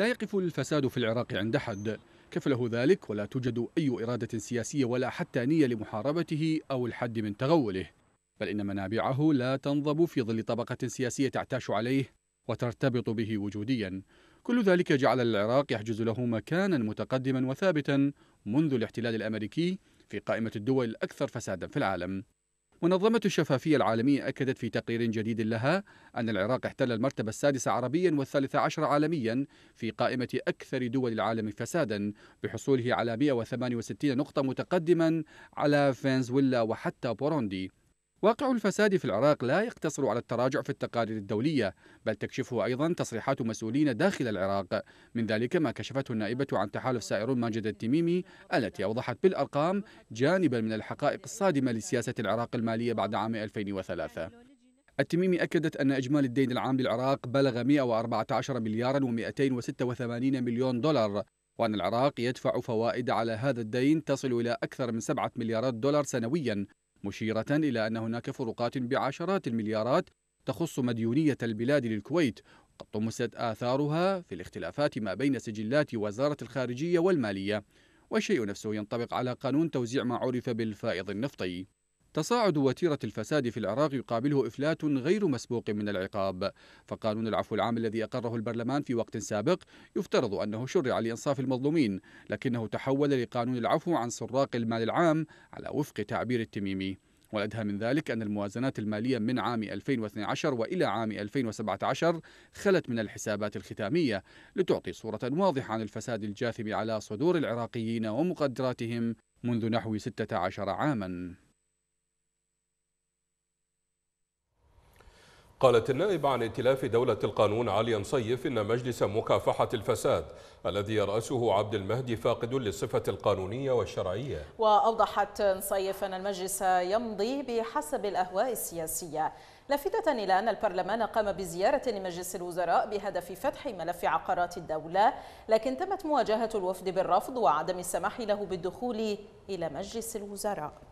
لا يقف الفساد في العراق عند حد كفله ذلك ولا توجد أي إرادة سياسية ولا حتى نية لمحاربته أو الحد من تغوله بل إن منابعه لا تنضب في ظل طبقة سياسية تعتاش عليه وترتبط به وجوديا كل ذلك جعل العراق يحجز له مكانا متقدما وثابتا منذ الاحتلال الأمريكي في قائمة الدول الأكثر فسادا في العالم منظمة الشفافية العالمية أكدت في تقرير جديد لها أن العراق احتل المرتبة السادسة عربيا والثالثة عشر عالميا في قائمة أكثر دول العالم فسادا بحصوله على 168 نقطة متقدما على فنزويلا وحتى بوروندي واقع الفساد في العراق لا يقتصر على التراجع في التقارير الدولية بل تكشفه أيضا تصريحات مسؤولين داخل العراق من ذلك ما كشفته النائبة عن تحالف سائرون ماجد التميمي التي أوضحت بالأرقام جانبا من الحقائق الصادمة لسياسة العراق المالية بعد عام 2003 التميمي أكدت أن إجمالي الدين العام للعراق بلغ 114 مليارا و286 مليون دولار وأن العراق يدفع فوائد على هذا الدين تصل إلى أكثر من 7 مليارات دولار سنويا مشيرة إلى أن هناك فروقات بعشرات المليارات تخص مديونية البلاد للكويت قد طمست آثارها في الاختلافات ما بين سجلات وزارة الخارجية والمالية والشيء نفسه ينطبق على قانون توزيع ما عرف بالفائض النفطي تصاعد وتيرة الفساد في العراق يقابله إفلات غير مسبوق من العقاب فقانون العفو العام الذي أقره البرلمان في وقت سابق يفترض أنه شرع لإنصاف المظلومين لكنه تحول لقانون العفو عن سراق المال العام على وفق تعبير التميمي والأدهى من ذلك أن الموازنات المالية من عام 2012 وإلى عام 2017 خلت من الحسابات الختامية لتعطي صورة واضحة عن الفساد الجاثم على صدور العراقيين ومقدراتهم منذ نحو 16 عاماً قالت النائب عن ائتلاف دولة القانون علي صيف إن مجلس مكافحة الفساد الذي يرأسه عبد المهدي فاقد للصفة القانونية والشرعية وأوضحت صيف أن المجلس يمضي بحسب الأهواء السياسية لافتة إلى أن البرلمان قام بزيارة لمجلس الوزراء بهدف فتح ملف عقارات الدولة لكن تمت مواجهة الوفد بالرفض وعدم السماح له بالدخول إلى مجلس الوزراء